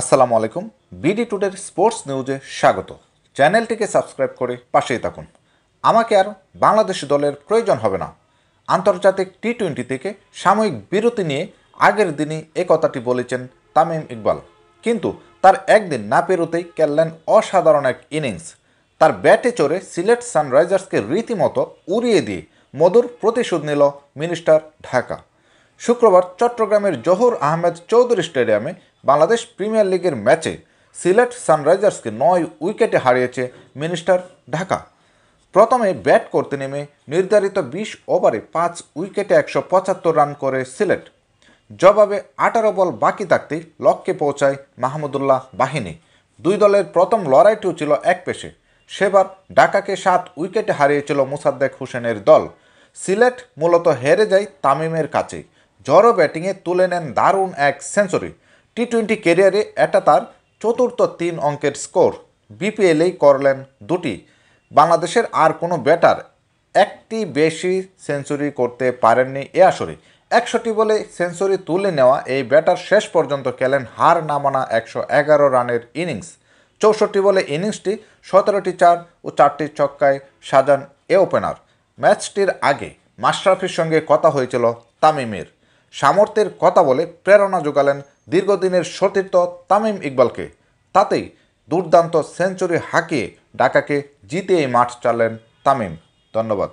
আসসালামু আলাইকুম BD টুডের sports নিউজে স্বাগত চ্যানেলটিকে সাবস্ক্রাইব করে পাশেই থাকুন আমাকে আর বাংলাদেশ দলের প্রয়োজন হবে না আন্তর্জাতিক টি টোয়েন্টি থেকে সাময়িক বিরতি নিয়ে আগের দিনই এ কথাটি বলেছেন তামিম ইকবাল কিন্তু তার একদিন না পেরোতেই কেললেন অসাধারণ এক ইনিংস তার ব্যাটে চড়ে সিলেট সানরাইজার্সকে রীতিমতো উড়িয়ে দিয়ে মধুর প্রতিশোধ নিল মিনিস্টার ঢাকা শুক্রবার চট্টগ্রামের জহুর আহমেদ চৌধুরী স্টেডিয়ামে বাংলাদেশ প্রিমিয়ার লিগের ম্যাচে সিলেট সানরাইজার্সকে নয় উইকেটে হারিয়েছে মিনিস্টার ঢাকা প্রথমে ব্যাট করতে নেমে নির্ধারিত বিশ ওভারে পাঁচ উইকেটে একশো পঁচাত্তর রান করে সিলেট জবাবে আঠারো বল বাকি থাকতেই লক্ষ্যে পৌঁছায় মাহমুদুল্লাহ বাহিনী দুই দলের প্রথম লড়াইটিও ছিল এক পেশে সেবার ঢাকাকে সাত উইকেটে হারিয়েছিল মুসাদ্দেক হোসেনের দল সিলেট মূলত হেরে যায় তামিমের কাছে জড়ো ব্যাটিংয়ে তুলে নেন দারুণ এক সেঞ্চুরি টি টোয়েন্টি ক্যারিয়ারে এটা তার চতুর্থ তিন অঙ্কের স্কোর বিপিএলেই করলেন দুটি বাংলাদেশের আর কোনো ব্যাটার একটি বেশি সেঞ্চুরি করতে পারেননি এ আসরে একশোটি বলে সেঞ্চুরি তুলে নেওয়া এই ব্যাটার শেষ পর্যন্ত খেলেন হার না মানা একশো এগারো রানের ইনিংস চৌষট্টি বলে ইনিংসটি সতেরোটি চার ও চারটি ছক্কায় সাজান এ ওপেনার ম্যাচটির আগে মাশরাফির সঙ্গে কথা হয়েছিল তামিমের সামর্থ্যের কথা বলে প্রেরণা যোগালেন দীর্ঘদিনের সতীর্থ তামিম ইকবালকে তাতেই দুর্দান্ত সেঞ্চুরি হাঁকিয়ে ঢাকাকে জিতে এই মাঠ চালেন তামিম ধন্যবাদ